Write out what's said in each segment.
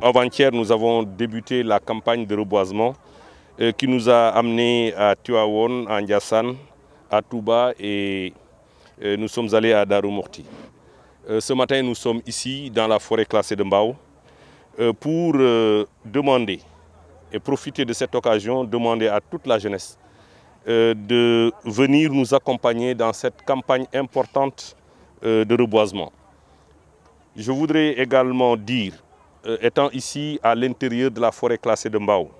avant-hier, nous avons débuté la campagne de reboisement euh, qui nous a amenés à Tuawon, à Ndiassan, à Touba et euh, nous sommes allés à Darumorti. Morti. Euh, ce matin, nous sommes ici dans la forêt classée de Mbao pour demander et profiter de cette occasion, demander à toute la jeunesse de venir nous accompagner dans cette campagne importante de reboisement. Je voudrais également dire euh, étant ici à l'intérieur de la forêt classée de Mbao,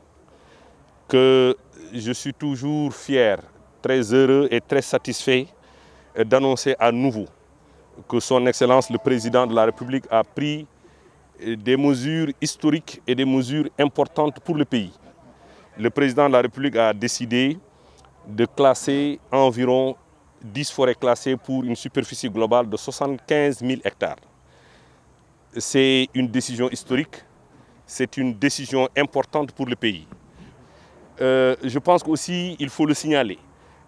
que je suis toujours fier, très heureux et très satisfait euh, d'annoncer à nouveau que son Excellence le Président de la République a pris euh, des mesures historiques et des mesures importantes pour le pays. Le Président de la République a décidé de classer environ 10 forêts classées pour une superficie globale de 75 000 hectares c'est une décision historique, c'est une décision importante pour le pays. Euh, je pense qu'aussi, il faut le signaler,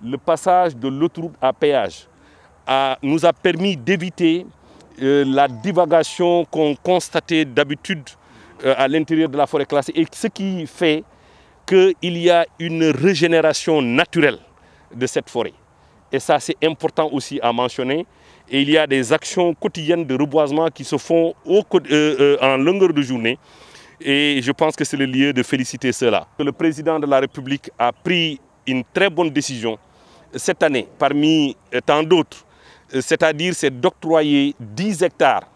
le passage de l'autoroute à péage nous a permis d'éviter euh, la divagation qu'on constatait d'habitude euh, à l'intérieur de la forêt classée, et ce qui fait qu'il y a une régénération naturelle de cette forêt. Et ça, c'est important aussi à mentionner. Et il y a des actions quotidiennes de reboisement qui se font euh, euh, en longueur de journée. Et je pense que c'est le lieu de féliciter cela. Le président de la République a pris une très bonne décision cette année, parmi euh, tant d'autres, c'est-à-dire c'est d'octroyer 10 hectares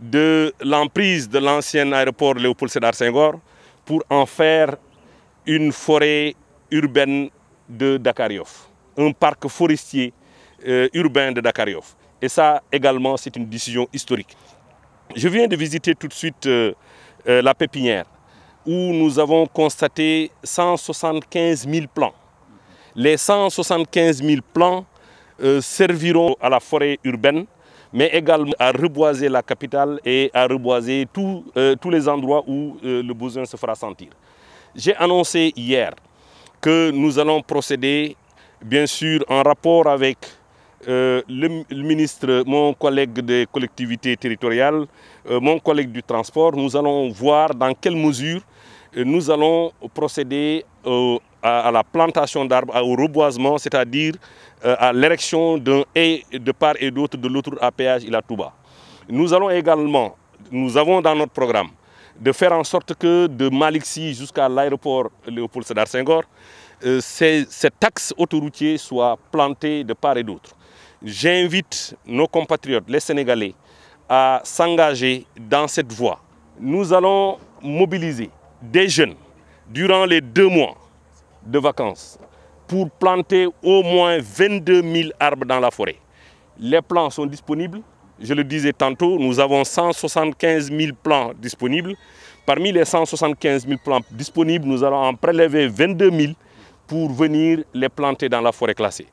de l'emprise de l'ancien aéroport Léopold Sédar Senghor pour en faire une forêt urbaine de Dakariof, un parc forestier urbain de Dakariof. Et ça également, c'est une décision historique. Je viens de visiter tout de suite euh, euh, la pépinière où nous avons constaté 175 000 plans. Les 175 000 plants euh, serviront à la forêt urbaine, mais également à reboiser la capitale et à reboiser tous les endroits où le besoin se fera sentir. J'ai annoncé hier que nous allons procéder, bien sûr, en rapport avec euh, le, ministre, mon collègue des collectivités territoriales, euh, mon collègue du transport, nous allons voir dans quelle mesure euh, nous allons procéder à, la plantation d'arbres, au reboisement, c'est-à-dire à l'érection d'un haie de part et d'autre de l'autre à péage Ilatouba. Nous allons également, nous avons dans notre programme, de faire en sorte que de Malixi jusqu'à l'aéroport Léopold Sédar Senghor, cet axe autoroutier soit planté de part et d'autre. J'invite nos compatriotes, les Sénégalais, à s'engager dans cette voie. Nous allons mobiliser des jeunes durant les deux mois de vacances pour planter au moins 22 000 arbres dans la forêt. Les plans sont disponibles. Je le disais tantôt, nous avons 175 000 plans disponibles. Parmi les 175 000 plans disponibles, nous allons en prélever 22 000 pour venir les planter dans la forêt classée.